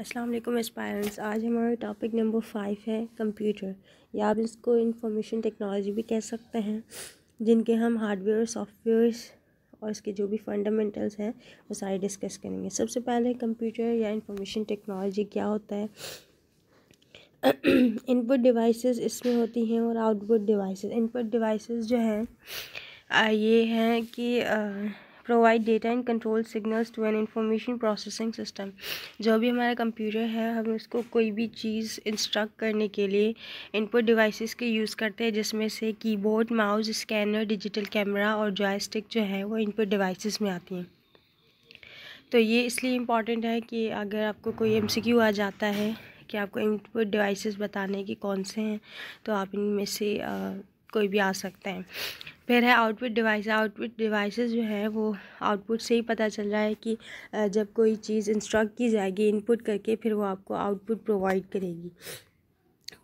अस्सलाम वालेकुम एस्पायरेंट्स आज हमारा टॉपिक नंबर फाइव है कंप्यूटर या आप इसको इंफॉर्मेशन टेक्नोलॉजी भी कह सकते हैं जिनके हम हार्डवेयर सॉफ्टवेयर्स और इसके जो भी फंडामेंटल्स हैं वो सारे डिस्कस करेंगे सबसे पहले कंप्यूटर या इंफॉर्मेशन टेक्नोलॉजी क्या होता है इनपुट डिवाइसेस इसमें होती हैं और आउटपुट डिवाइसेस इनपुट डिवाइसेस जो हैं ये हैं कि आ, provide data and control signals to an information processing system जो भी हमारा कंप्यूटर है हम उसको कोई भी चीज़ इंस्ट्रक्ट करने के लिए इनपुट डिवाइसेस के यूज़ करते हैं जिसमें से keyboard mouse scanner digital camera और जॉयस्टिक जो है वो इनपुट डिवाइसेस में आती हैं तो ये इसलिए इम्पॉर्टेंट है कि अगर आपको कोई क्यू आ जाता है कि आपको इनपुट डिवाइसेस बताने के कौन से हैं तो आप इनमें से आ, कोई भी आ सकते हैं फिर है आउटपुट डिवाइस आउटपुट डिवाइसेस जो है वो आउटपुट से ही पता चल रहा है कि जब कोई चीज़ इंस्ट्रक्ट की जाएगी इनपुट करके फिर वो आपको आउटपुट प्रोवाइड करेगी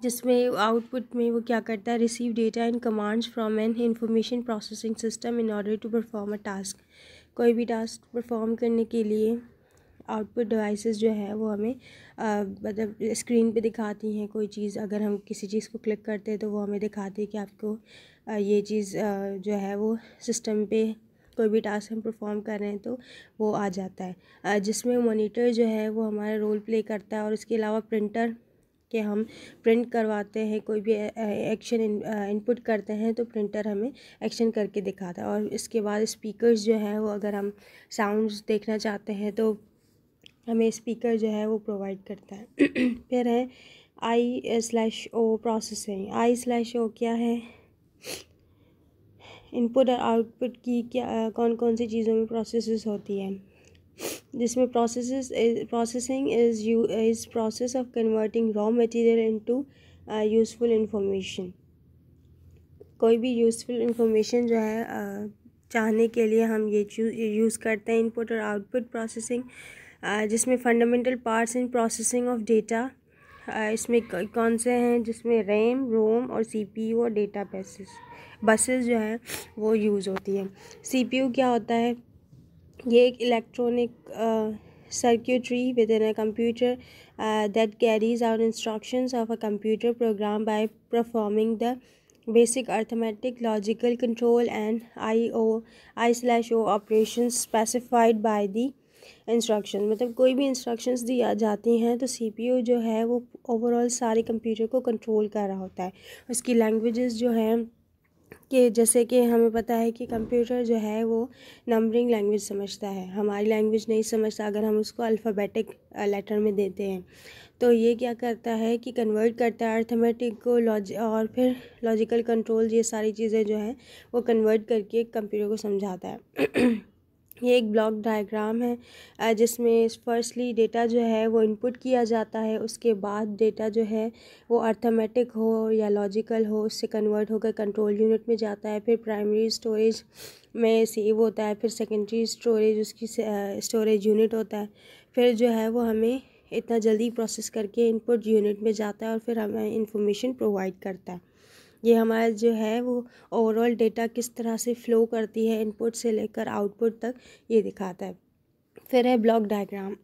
जिसमें आउटपुट में वो क्या करता है receive data and commands from an information processing system in order to perform a task कोई भी टास्क परफॉर्म करने के लिए आउटपुट डिवाइसेस जो है वो हमें मतलब स्क्रीन पे दिखाती हैं कोई चीज़ अगर हम किसी चीज़ को क्लिक करते हैं तो वो हमें दिखाती है कि आपको आ, ये चीज़ आ, जो है वो सिस्टम पे कोई भी टास्क हम परफॉर्म कर रहे हैं तो वो आ जाता है जिसमें मोनीटर जो है वो हमारा रोल प्ले करता है और इसके अलावा प्रिंटर के हम प्रिंट करवाते हैं कोई भी एक्शन इनपुट करते हैं तो प्रिंटर हमें एक्शन करके दिखाता है और इसके बाद स्पीकर्स जो हैं वो अगर हम साउंड्स देखना चाहते हैं तो हमें स्पीकर जो है वो प्रोवाइड करता है फिर है I slash O processing I slash O क्या है इनपुट और आउटपुट की क्या कौन कौन सी चीज़ों में प्रोसेस होती है जिसमें process processing is you is process of converting raw material into useful information कोई भी यूज़फुल इंफॉर्मेशन जो है uh, चाहने के लिए हम ये यूज़ करते हैं इनपुट और आउटपुट प्रोसेसिंग जिसमें fundamental parts in processing of data इसमें कौन से हैं जिसमें रैम रोम और सीपीयू और डेटा बेसिस बसेस जो हैं वो यूज़ होती हैं सीपीयू क्या होता है ये एक electronic circuitry within a computer that carries out instructions of a computer program by performing the basic arithmetic logical control and I O I slash O operation specified by the instruction मतलब कोई भी instructions दी जाती हैं तो CPU जो है वो overall सारे कंप्यूटर को कंट्रोल कर रहा होता है उसकी लैंग्वेजेस जो हैं कि जैसे कि हमें पता है कि कंप्यूटर जो है वो नंबरिंग लैंग्वेज समझता है हमारी लैंग्वेज नहीं समझता अगर हम उसको अल्फ़ाबेटिक लेटर में देते हैं तो ये क्या करता है कि कन्वर्ट करता है अर्थमेटिक को लॉज और फिर लॉजिकल कंट्रोल ये सारी चीज़ें जो हैं वो कन्वर्ट करके कंप्यूटर को समझाता है ये एक ब्लॉक डायग्राम है जिसमें फर्स्टली डेटा जो है वो इनपुट किया जाता है उसके बाद डेटा जो है वो अर्थमेटिक हो या लॉजिकल हो उससे कन्वर्ट होकर कंट्रोल यूनिट में जाता है फिर प्राइमरी स्टोरेज में सेव होता है फिर सेकेंडरी स्टोरेज उसकी स्टोरेज यूनिट होता है फिर जो है वो हमें इतना जल्दी प्रोसेस करके इनपुट यूनिट में जाता है और फिर हमें इंफॉर्मेशन प्रोवाइड करता है ये हमारा जो है वो ओवरऑल डेटा किस तरह से फ्लो करती है इनपुट से लेकर आउटपुट तक ये दिखाता है फिर है ब्लॉक डायग्राम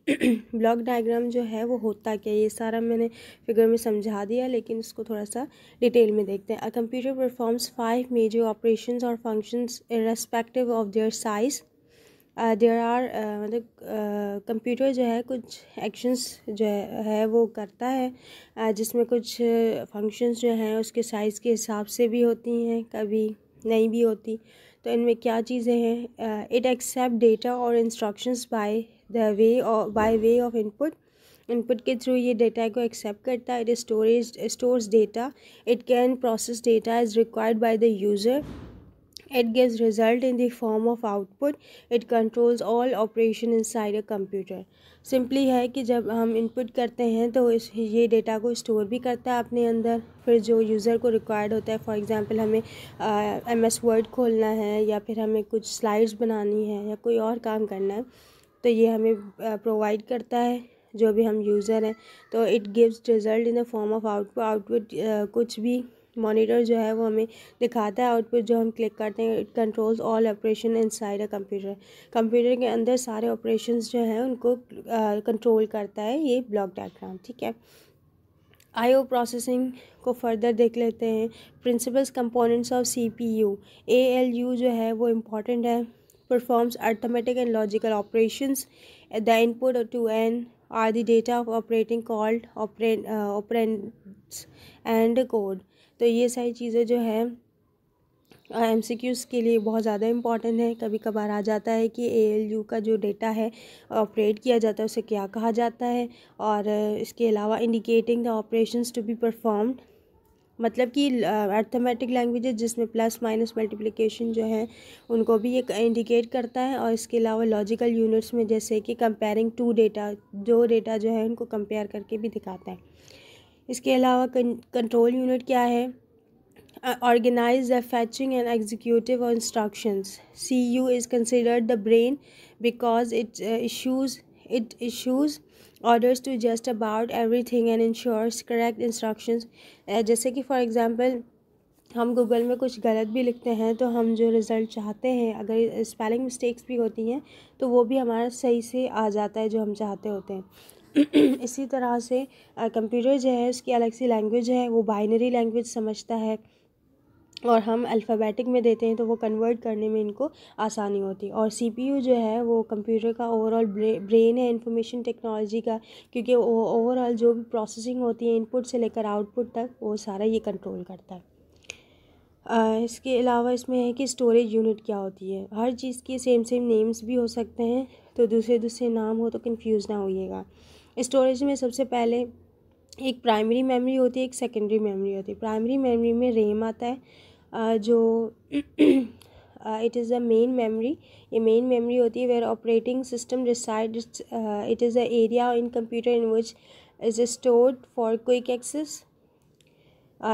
ब्लॉक डायग्राम जो है वो होता क्या ये सारा मैंने फिगर में समझा दिया लेकिन इसको थोड़ा सा डिटेल में देखते हैं a computer performs five major operations और functions respective of their size there are मतलब कंप्यूटर जो है कुछ एक्शंस जो है वो करता है uh, जिसमें कुछ फंक्शंस जो हैं उसके साइज़ के हिसाब से भी होती हैं कभी नहीं भी होती तो इनमें क्या चीज़ें हैं इट एक्सेप्ट डेटा और इंस्ट्रक्शंस बाय द वे और by way of input input के थ्रू ये डेटा को एक्सेप्ट करता है it storage stores data it can process data is required by the user It gives result in the form of output. It controls all operation inside a computer. Simply है कि जब हम input करते हैं तो इस ये डेटा को स्टोर भी करता है अपने अंदर फिर जो यूज़र को रिक्वायर्ड होता है फॉर एग्जांपल हमें एम एस वर्ड खोलना है या फिर हमें कुछ स्लाइड्स बनानी है या कोई और काम करना है तो ये हमें प्रोवाइड uh, करता है जो भी हम यूज़र हैं तो it gives result in the form of output output कुछ भी मॉनिटर जो है वो हमें दिखाता है आउटपुट जो हम क्लिक करते हैं it controls all operation inside a computer computer के अंदर सारे ऑपरेशंस जो हैं उनको कंट्रोल करता है ये ब्लॉक डायग्राम ठीक है आईओ प्रोसेसिंग को फर्दर देख लेते हैं principles components of CPU ALU जो है वो इम्पॉर्टेंट है performs arithmetic and logical operation the input to an are the data of operating called operand and code तो ये सारी चीज़ें जो है एम सी क्यूज़ के लिए बहुत ज़्यादा इंपॉर्टेंट है कभी कभार आ जाता है कि ए एल यू का जो डेटा है ऑपरेट किया जाता है उसे क्या कहा जाता है और इसके अलावा indicating the operation to be perform मतलब कि अर्थमेटिक लैंग्वेज जिसमें प्लस माइनस मल्टीप्लिकेशन जो है उनको भी ये इंडिकेट करता है और इसके अलावा लॉजिकल यूनिट्स में जैसे कि कंपेयरिंग टू डेटा दो डेटा जो है उनको कंपेयर करके भी दिखाता है इसके अलावा कंट्रोल यूनिट क्या है organize the fetching and executive instructions C U is considered the brain because it issues it issues orders to just about everything and ensures correct instruction जैसे कि फॉर एग्जाम्पल हम Google में कुछ गलत भी लिखते हैं तो हम जो रिज़ल्ट चाहते हैं अगर स्पेलिंग मिस्टेक्स भी होती हैं तो वो भी हमारा सही से आ जाता है जो हम चाहते होते हैं इसी तरह से कंप्यूटर जो है उसकी अलग सी लैंग्वेज है वो बाइनरी लैंग्वेज समझता है और हम अल्फ़ाबेटिक में देते हैं तो वो कन्वर्ट करने में इनको आसानी होती है और सीपीयू जो है वो कंप्यूटर का ओवरऑल ब्रेन है इंफॉर्मेशन टेक्नोलॉजी का क्योंकि वो ओवरऑल जो भी प्रोसेसिंग होती है इनपुट से लेकर आउटपुट तक वो सारा ये कंट्रोल करता है आ, इसके अलावा इसमें है कि स्टोरेज यूनिट क्या होती है हर चीज़ के सेम सेम नेम्स भी हो सकते हैं तो दूसरे दूसरे नाम हो तो कन्फ्यूज़ ना होइएगा स्टोरेज में सबसे पहले एक प्राइमरी मेमोरी होती है एक सेकेंडरी मेमोरी होती है प्राइमरी मेमोरी में रेम आता है जो it is the main memory ये मेन मेमोरी होती है where operating system decide it is the area in computer in which is stored for quick access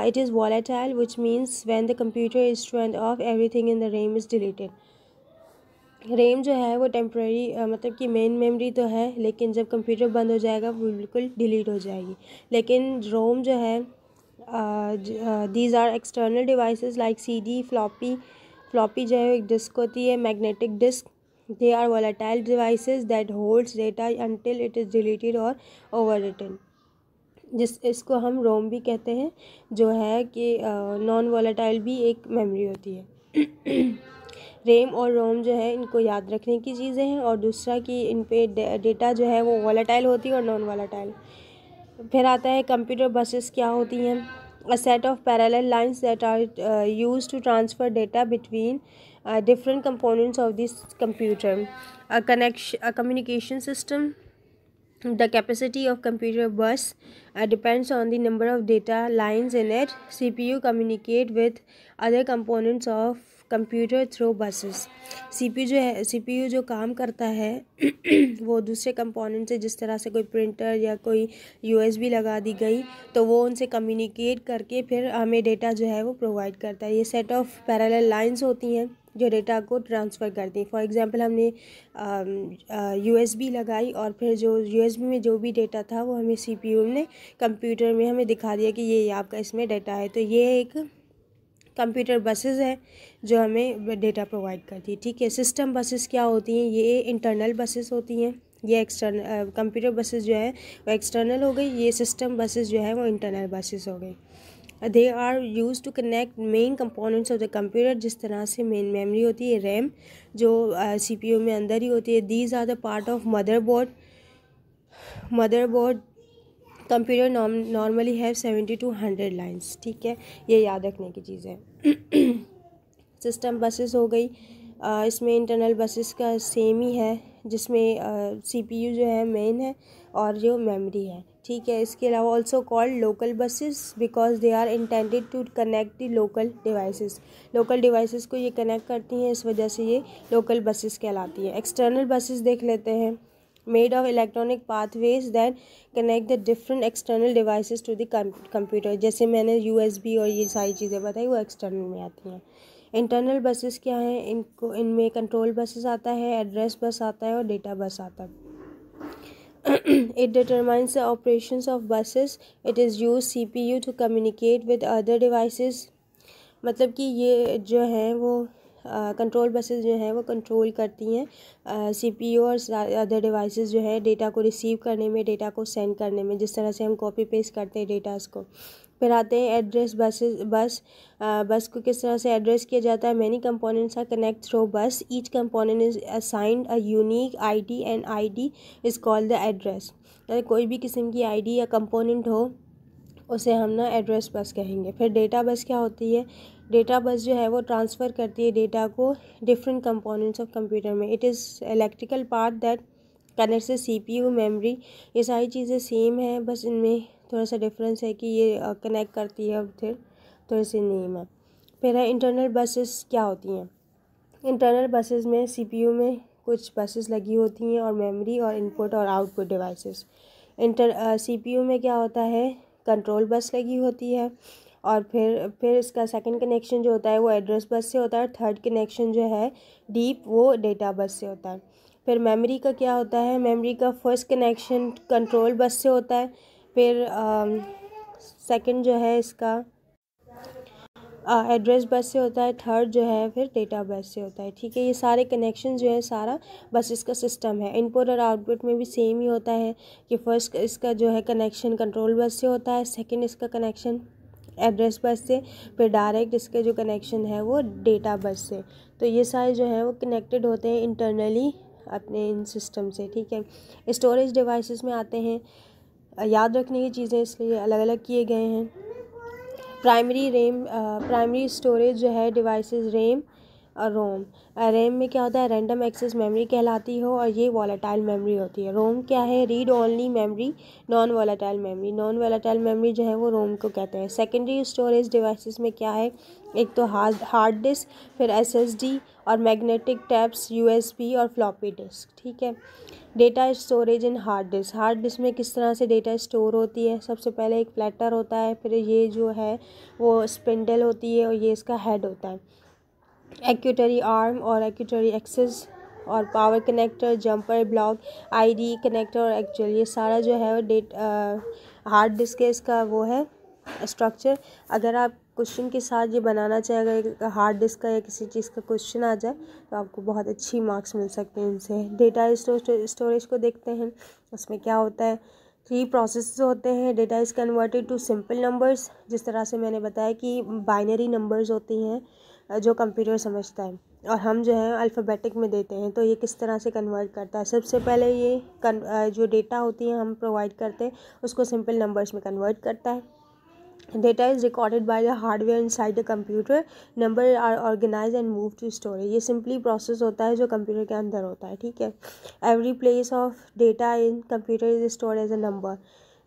it is volatile which means when the computer is is off everything in the RAM is deleted RAM जो है वो temporary मतलब कि main memory तो है लेकिन जब computer बंद हो जाएगा वो बिल्कुल डिलीट हो जाएगी लेकिन रोम जो है these are external devices like CD floppy floppy जो है एक डिस्क होती है magnetic disk they are volatile devices that holds data until it is deleted और ओवर रिटन जिस इसको हम रोम भी कहते हैं जो है कि नॉन वोलाटाइल भी एक मेमोरी होती है रेम और रोम जो है इनको याद रखने की चीज़ें हैं और दूसरा कि इन पे डेटा जो है वो वॉलाटाइल होती है और नॉन वॉलाटाइल फिर आता है कंप्यूटर बसेस क्या होती हैं a set of parallel lines that are use to transfer data between different components of this computer connection communication system the capacity of computer bus depends on the number of data lines in at C P U communicate with other components of computer through buses CPU जो है CPU जो काम करता है वो दूसरे component से जिस तरह से कोई प्रिंटर या कोई यूएसबी लगा दी गई तो वो उनसे कम्युनिकेट करके फिर हमें डेटा जो है वो प्रोवाइड करता है ये सेट ऑफ पैरल लाइंस होती हैं जो डेटा को ट्रांसफ़र करती हैं फॉर एग्ज़ाम्पल हमने यू एस लगाई और फिर जो यू में जो भी डेटा था वो हमें सी ने कंप्यूटर में हमें दिखा दिया कि ये आपका इसमें डेटा है तो ये एक कंप्यूटर बसेस हैं जो हमें डेटा प्रोवाइड करती है ठीक है सिस्टम बसेस क्या होती हैं ये इंटरनल बसेस होती हैं ये एक्सटर्नल कंप्यूटर बसेस जो है वो एक्सटर्नल हो गई ये सिस्टम बसेस जो है वो इंटरनल बसेस हो गई they are use to connect main components of the computer जिस तरह से मेन मेमोरी होती है रैम जो सी पी यू में अंदर ही होती है these are the part of motherboard motherboard computer normally have seventy two hundred lines ठीक है ये याद रखने की चीज़ है सिस्टम बसेस हो गई आ, इसमें इंटरनल बसेस का सेम ही है जिसमें सीपीयू जो है मेन है और जो मेमोरी है ठीक है इसके अलावा also called local buses because they are intended to connect the local devices local devices को ये कनेक्ट करती हैं इस वजह से ये लोकल बसेस कहलाती है एक्सटर्नल बसेस देख लेते हैं made of electronic pathways than connect the different external devices to the computer जैसे मैंने यू एस बी और ये सारी चीज़ें बताई वो एक्सटर्नल में आती हैं इंटरनल बसेस क्या हैं इनको इनमें कंट्रोल बसेस आता है एड्रेस बस आता है और डेटा बस आता है it determines the operation of buses it is use C P U to communicate with other devices मतलब कि ये जो है वो कंट्रोल बसेस जो हैं वो कंट्रोल करती हैं सीपीयू और अदर डिवाइसेस जो है डेटा को रिसीव करने में डेटा को सेंड करने में जिस तरह से हम कॉपी पेस्ट करते हैं डेटास को फिर आते हैं एड्रेस बसेस बस आ, बस को किस तरह से एड्रेस किया जाता है many components are connect through bus each component is assigned a unique ID and ID is called the address कोई भी किस्म की आईडी या कंपोनेंट हो उसे हम ना एड्रेस बस कहेंगे फिर डेटा बस क्या होती है डेटा बस जो है वो ट्रांसफ़र करती है डेटा को डिफरेंट कंपोनेंट्स ऑफ कंप्यूटर में it is electrical part that connect से सी पी यू मेमरी ये सारी चीज़ें सेम हैं बस इनमें थोड़ा सा डिफरेंस है कि ये कनेक्ट uh, करती है और फिर थोड़ी सी नेम है फिर है इंटरनल बसेस क्या होती हैं इंटरनल बसेस में सी पी यू में कुछ बसेस लगी होती हैं और मेमोरी और इनपुट और output devices inter C P U में क्या होता है कंट्रोल बस लगी होती है और फिर फिर इसका सेकंड कनेक्शन जो होता है वो एड्रेस बस से होता है थर्ड कनेक्शन जो है डीप वो डेटा बस से होता है फिर मेमोरी का क्या होता है मेमोरी का फर्स्ट कनेक्शन कंट्रोल बस से होता है फिर सेकंड um, जो है इसका एड्रेस uh, बस से होता है थर्ड जो है फिर डेटा बस से होता है ठीक है ये सारे कनेक्शन जो है सारा बस इसका सिस्टम है इनपुट और आउटपुट में भी सेम ही होता है कि फर्स्ट इसका जो है कनेक्शन कंट्रोल बस से होता है सेकंड इसका कनेक्शन एड्रेस बस से फिर डायरेक्ट इसके जो कनेक्शन है वो डेटा बस से तो ये सारे जो हैं वो कनेक्टेड होते हैं इंटरनली अपने इन सिस्टम से ठीक है स्टोरेज डिवाइसेस में आते हैं याद रखने की चीज़ें इसलिए अलग अलग किए गए हैं प्राइमरी रेम प्राइमरी स्टोरेज जो है डिवाइसेस रेम और रोम रैम में क्या होता है रैंडम एक्सेस मेमोरी कहलाती हो और ये वॉलेटाइल मेमोरी होती है रोम क्या है read only memory non volatile memory non volatile memory जो है वो रोम को कहते हैं सेकेंडरी स्टोरेज डिवाइसेस में क्या है एक तो हार्ड हार्ड डिस्क फिर डी और मैग्नेटिक टैप्स यूएसबी और फ्लॉपी डिस्क ठीक है data storage in hard disk hard disk में किस तरह से डेटा स्टोर होती है सबसे पहले एक प्लेटर होता है फिर ये जो है वो स्पिंडल होती है और ये इसका हेड होता है एक्यूटरी आर्म और एक्यूटरी एक्सेस और power connector jumper block ID connector और एक्चुअल ये सारा जो है डेट हार्ड डिस्क है इसका वो है स्ट्रक्चर अगर आप क्वेश्चन के साथ ये बनाना चाहें अगर हार्ड डिस्क का या किसी चीज़ का क्वेश्चन आ जाए तो आपको बहुत अच्छी मार्क्स मिल सकते हैं इनसे डेटा स्टोरेज को देखते हैं उसमें क्या होता है थ्री प्रोसेस होते हैं data is converted to simple numbers जिस तरह से मैंने बताया कि बाइनरी नंबर्स होती हैं जो कंप्यूटर समझता है और हम जो है अल्फ़ाबेटिक में देते हैं तो ये किस तरह से कन्वर्ट करता है सबसे पहले ये कन जो डेटा होती है हम प्रोवाइड करते हैं उसको सिंपल नंबर्स में कन्वर्ट करता है data is recorded by the hardware inside the computer number are organize and move to storage ये सिंपली प्रोसेस होता है जो कंप्यूटर के अंदर होता है ठीक है every place of data in computer is store as a number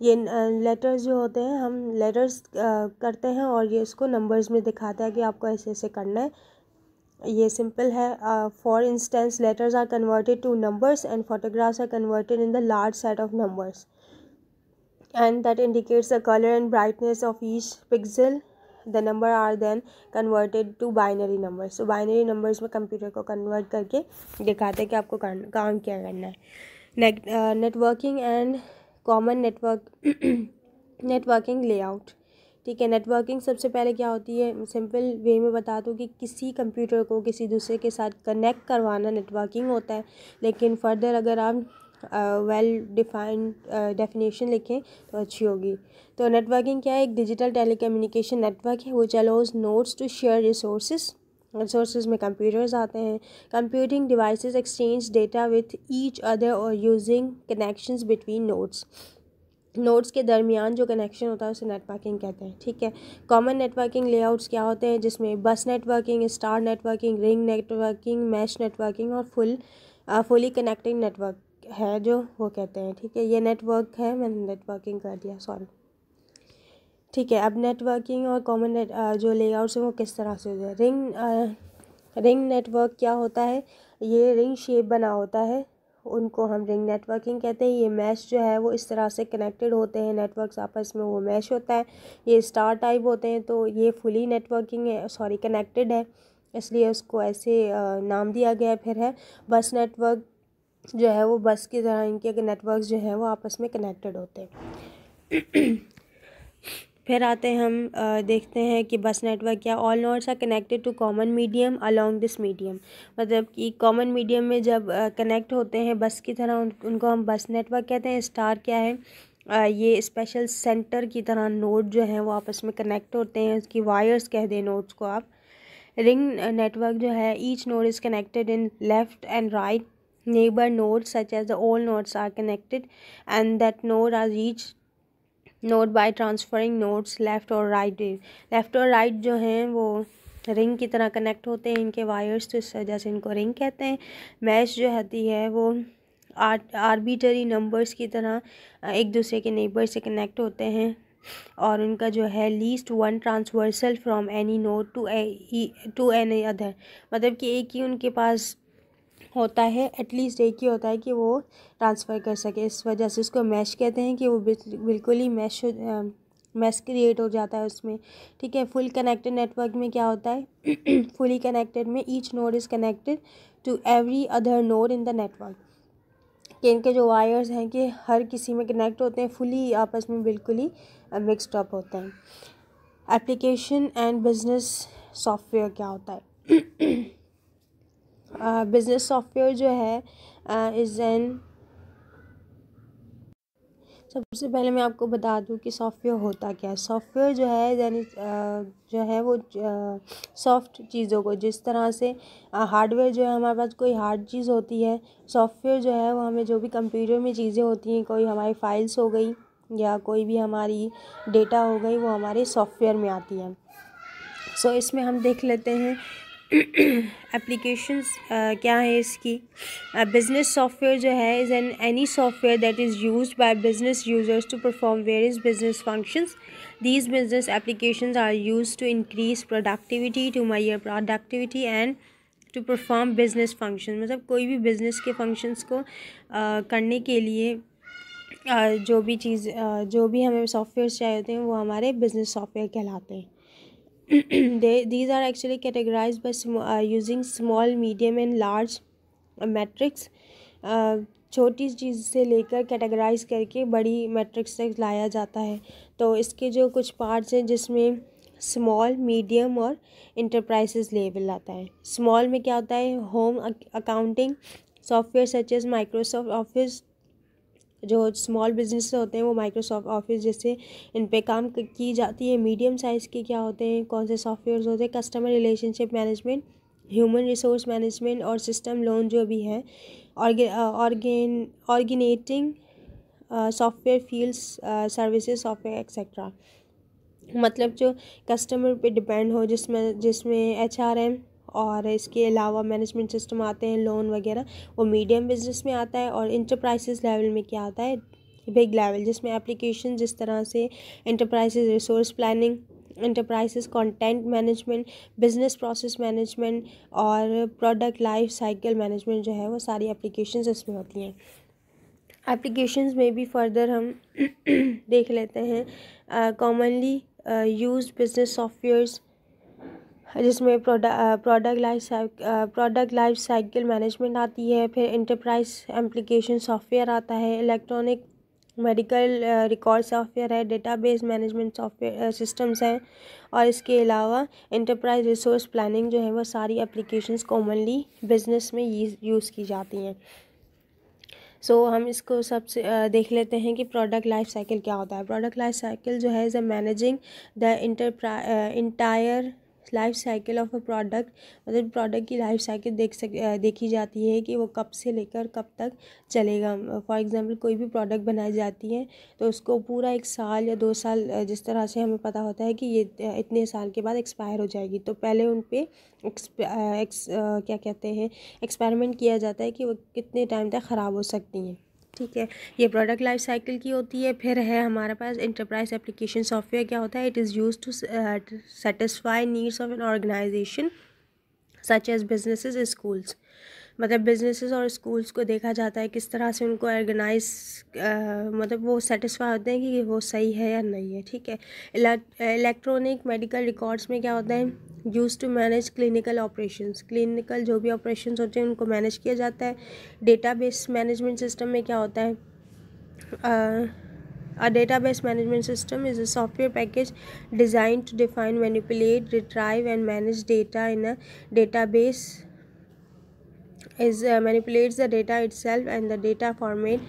ये लेटर्स जो होते हैं हम लेटर्स करते हैं और ये इसको नंबर्स में दिखाता है कि आपको ऐसे ऐसे करना है ये सिंपल है for instance letters are converted to numbers and photographs are converted in the large set of numbers and that indicates the colour and brightness of each pixel the number are then converted to binary numbers so binary numbers में computer को convert करके दिखाते हैं कि आपको काम क्या करना है networking and common network networking layout ठीक है नेटवर्किंग सबसे पहले क्या होती है सिंपल वे में बता दूँ कि किसी कंप्यूटर को किसी दूसरे के साथ कनेक्ट करवाना नेटवर्किंग होता है लेकिन फर्दर अगर आप वेल डिफाइंड डेफिनेशन लिखें तो अच्छी होगी तो नेटवर्किंग क्या है एक डिजिटल टेलीकम्युनिकेशन नेटवर्क है वो allows nodes to share resources resources में कंप्यूटर्स आते हैं computing devices exchange data with each other और using connections between nodes nodes के दरमियान जो कनेक्शन होता है उसे नेटवर्किंग कहते हैं ठीक है कॉमन नेटवर्किंग लेआउट्स क्या होते हैं जिसमें bus networking star networking ring networking mesh networking और फुल फुली कनेक्टिंग नेटवर्क है जो वो कहते हैं ठीक है ये नेटवर्क है मैंने नेटवर्किंग कर दिया सॉरी ठीक है अब नेटवर्किंग और कॉमन नेट जो लेआउट्स हैं वो किस तरह से होते हैं रिंग रिंग नेटवर्क क्या होता है ये रिंग शेप बना होता है उनको हम रिंग नेटवर्किंग कहते हैं ये मैश जो है वो इस तरह से कनेक्टेड होते हैं नेटवर्क्स आपस में वो मैश होता है ये स्टार टाइप होते हैं तो ये फुली नेटवर्किंग है सॉरी कनेक्टेड है इसलिए उसको ऐसे नाम दिया गया फिर है बस नेटवर्क जो है वो बस की तरह इनके नेटवर्क जो है वो आपस में कनेक्टेड होते हैं फिर आते हैं हम देखते हैं कि बस नेटवर्क क्या all nodes are connected to common medium along this medium मतलब कि कॉमन मीडियम में जब कनेक्ट होते हैं बस की तरह उन, उनको हम बस नेटवर्क कहते हैं स्टार क्या है ये स्पेशल सेंटर की तरह नोड जो हैं वो आपस में कनेक्ट होते हैं उसकी वायर्स कह दें नोड्स को आप रिंग नेटवर्क जो है each node is connected in left and right neighbour node such as the all nodes are connected and that node is each node by transferring nodes left और right left और right जो हैं वो ring की तरह connect होते हैं इनके वायर्स तो इस वजह से इनको रिंग कहते हैं मैच जो होती है वो आर्बिटरी नंबर्स की तरह एक दूसरे के नेबर से कनेक्ट होते हैं और उनका जो है least one transversal from any node to to any other मतलब कि एक ही उनके पास होता है एटलीस्ट एक ही होता है कि वो ट्रांसफ़र कर सके इस वजह से उसको मैश कहते हैं कि वो बिल्कुल ही मैश मैश क्रिएट हो जाता है उसमें ठीक है फुल कनेक्टेड नेटवर्क में क्या होता है फुली कनेक्टेड में each node is connected to every other node in the network कि इनके जो वायर्स हैं कि हर किसी में कनेक्ट होते हैं फुली आपस में बिल्कुल ही मिक्सड अप होते हैं एप्लीकेशन एंड बिजनेस सॉफ्टवेयर क्या होता है बिज़नेस सॉफ्टवेयर जो है इज़ एन सबसे पहले मैं आपको बता दूं कि सॉफ्टवेयर होता क्या है सॉफ्टवेयर जो है यानी जो है वो सॉफ्ट चीज़ों को जिस तरह से हार्डवेयर जो है हमारे पास कोई हार्ड चीज़ होती है सॉफ्टवेयर जो है वो हमें जो भी कंप्यूटर में चीज़ें होती हैं कोई हमारी फाइल्स हो गई या कोई भी हमारी डेटा हो गई वो हमारे सॉफ्टवेयर में आती है सो so, इसमें हम देख लेते हैं एप्लीकेशंस uh, क्या है इसकी बिज़नेस uh, सॉफ्टवेयर जो है is an any software that is use by business users to perform various business functions these business applications are use to increase productivity to measure productivity and to perform business function मतलब कोई भी business के functions को आ, uh, करने के लिए आ, जो भी चीज़ जो भी हमें सॉफ्टवेयर चाहिए होते हैं वो हमारे बिज़नेस सॉफ्टवेयर कहलाते हैं they these are actually categorized by sm uh, using small medium and large matrix uh, uh, छोटी चीज़ से लेकर कैटेगराइज करके बड़ी मैट्रिक्स तक लाया जाता है तो इसके जो कुछ पार्ट्स हैं जिसमें स्मॉल मीडियम और इंटरप्राइजेस लेवल आता है स्मॉल में क्या होता है home accounting software such as Microsoft Office जो स्मॉल बिजनेस होते हैं वो माइक्रोसॉफ्ट ऑफिस जैसे इन पे काम की जाती है मीडियम साइज़ के क्या होते हैं कौन से सॉफ्टवेयर होते हैं customer relationship management human resource management और सिस्टम लोन जो भी है organizing software fields services software etcetera मतलब जो कस्टमर पे डिपेंड हो जिसमें जिसमें एच आर एम और इसके अलावा मैनेजमेंट सिस्टम आते हैं लोन वगैरह वो मीडियम बिजनेस में आता है और इंटरप्राइजेस लेवल में क्या आता है बिग लेवल जिसमें एप्लीकेशन जिस तरह से enterprise resource planning enterprises content management business process management और प्रोडक्ट लाइफ साइकिल मैनेजमेंट जो है वो सारी एप्लीकेशन इसमें होती हैं एप्लीकेशंस में भी फर्दर हम देख लेते हैं कॉमनली यूज बिजनेस सॉफ्टवेयर्स जिसमें product life product life cycle management आती है फिर इंटरप्राइज एप्लीकेशन सॉफ्टवेयर आता है इलेक्ट्रॉनिक मेडिकल रिकॉर्ड सॉफ्टवेयर है डेटाबेस मैनेजमेंट सॉफ्टवेयर सिस्टम्स हैं और इसके अलावा इंटरप्राइज रिसोर्स प्लानिंग जो है वह सारी एप्लीकेशंस कॉमनली बिजनेस में यूज़ की जाती हैं सो so, हम इसको सबसे uh, देख लेते हैं कि प्रोडक्ट लाइफ साइकिल क्या होता है प्रोडक्ट लाइफ साइकिल जो है इज़ अ मैनेजिंग द इंटरप्रा entire life cycle of a product मतलब प्रोडक्ट की लाइफ साइकिल देख सक देखी जाती है कि वो कब से लेकर कब तक चलेगा फॉर एग्ज़ाम्पल कोई भी प्रोडक्ट बनाई जाती है तो उसको पूरा एक साल या दो साल जिस तरह से हमें पता होता है कि ये इतने साल के बाद एक्सपायर हो जाएगी तो पहले उन पर क्या कहते हैं एक्सपेरिमेंट किया जाता है कि वो कितने टाइम तक ख़राब हो सकती हैं ठीक है ये प्रोडक्ट लाइफ साइकिल की होती है फिर है हमारे पास इंटरप्राइज एप्लीकेशन सॉफ्टवेयर क्या होता है it is use to satisfy needs of an organization such as business schools मतलब बिज़नेसेस और स्कूल्स को देखा जाता है किस तरह से उनको ऑर्गेनाइज मतलब वो सेटिस्फाई होते हैं कि वो सही है या नहीं है ठीक है इलेक्ट्रॉनिक मेडिकल रिकॉर्ड्स में क्या होता है use to manage clinical operation clinical जो भी ऑपरेशन होते हैं उनको मैनेज किया जाता है डेटा मैनेजमेंट सिस्टम में क्या होता है database management system is a software package design to define manipulate retrieve and manage data in a database is uh, manipulates the data itself and the data format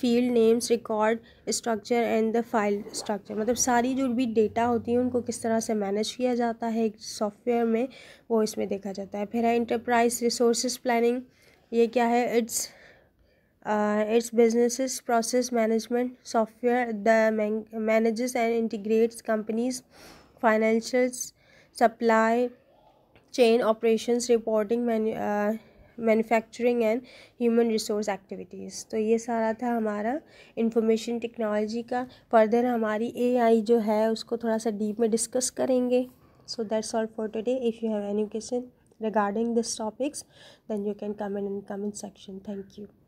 field names record structure and the file structure मतलब सारी जो भी data होती है उनको किस तरह से मैनेज किया जाता है एक सॉफ्टवेयर में वो इसमें देखा जाता है फिर है इंटरप्राइज रिसोर्स प्लानिंग ये क्या है it's it's business process management software the manages and integrates companies financials supply chain operations reporting manufacturing and human resource activities तो ये सारा था हमारा इंफॉर्मेशन टेक्नोलॉजी का फर्दर हमारी एआई जो है उसको थोड़ा सा डीप में डिस्कस करेंगे so that's all for today if you have any question regarding this topics then you can comment in comment section thank you